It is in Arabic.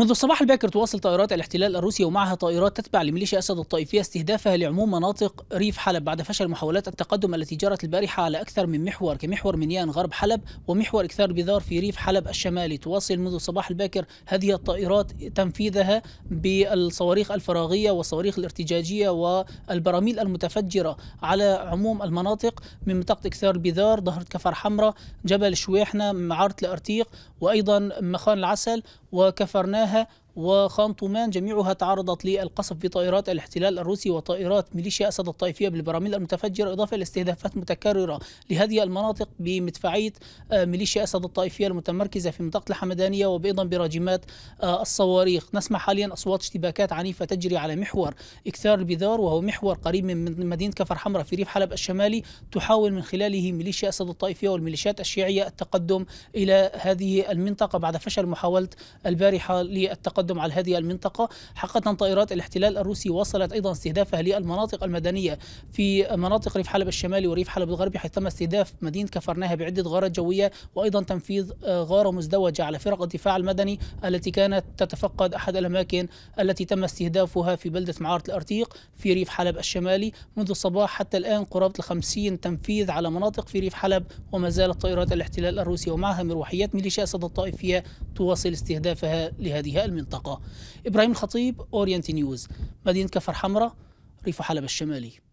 منذ الصباح الباكر تواصل طائرات الاحتلال الروسي ومعها طائرات تتبع لميليشيا أسد الطائفية استهدافها لعموم مناطق ريف حلب بعد فشل محاولات التقدم التي جرت البارحة على أكثر من محور كمحور منيان غرب حلب ومحور إكثار بذار في ريف حلب الشمالي تواصل منذ الصباح الباكر هذه الطائرات تنفيذها بالصواريخ الفراغية والصواريخ الارتجاجية والبراميل المتفجرة على عموم المناطق من منطقة إكثار بذار ظهرة كفر حمراء جبل شويحنة معارة الأرتيق وأيضا مخان العسل وكفرناها وخان طومان جميعها تعرضت للقصف بطائرات الاحتلال الروسي وطائرات ميليشيا أسد الطائفية بالبراميل المتفجرة إضافة إلى استهدافات متكررة لهذه المناطق بمدفعية آه، ميليشيا أسد الطائفية المتمركزة في منطقة الحمدانية وأيضا براجمات آه، الصواريخ نسمع حاليا أصوات اشتباكات عنيفة تجري على محور إكثار البذار وهو محور قريب من مدينة كفر حمراء في ريف حلب الشمالي تحاول من خلاله ميليشيا أسد الطائفية والميليشيات الشيعية التقدم إلى هذه المنطقة بعد فشل محاولة البارحة للتقدم التقدم على هذه المنطقة حققت طائرات الاحتلال الروسي وصلت أيضا استهدافها للمناطق المدنية في مناطق ريف حلب الشمالي وريف حلب الغربي حيث تم استهداف مدينة كفرناها بعدة غارات جوية وأيضا تنفيذ آه، غارة مزدوجة على فرق الدفاع المدني التي كانت تتفقد أحد الأماكن التي تم استهدافها في بلدة معارة الأرتيق في ريف حلب الشمالي منذ الصباح حتى الآن قرابة الخمسين تنفيذ على مناطق في ريف حلب وما زالت طائرات الاحتلال الروسي ومعها مروحيات ميليشيا أسد الطائفية تواصل استهدافها لهذه المنطقة المنطقة إبراهيم الخطيب أورينت نيوز مدينة كفر حمراء ريف حلب الشمالي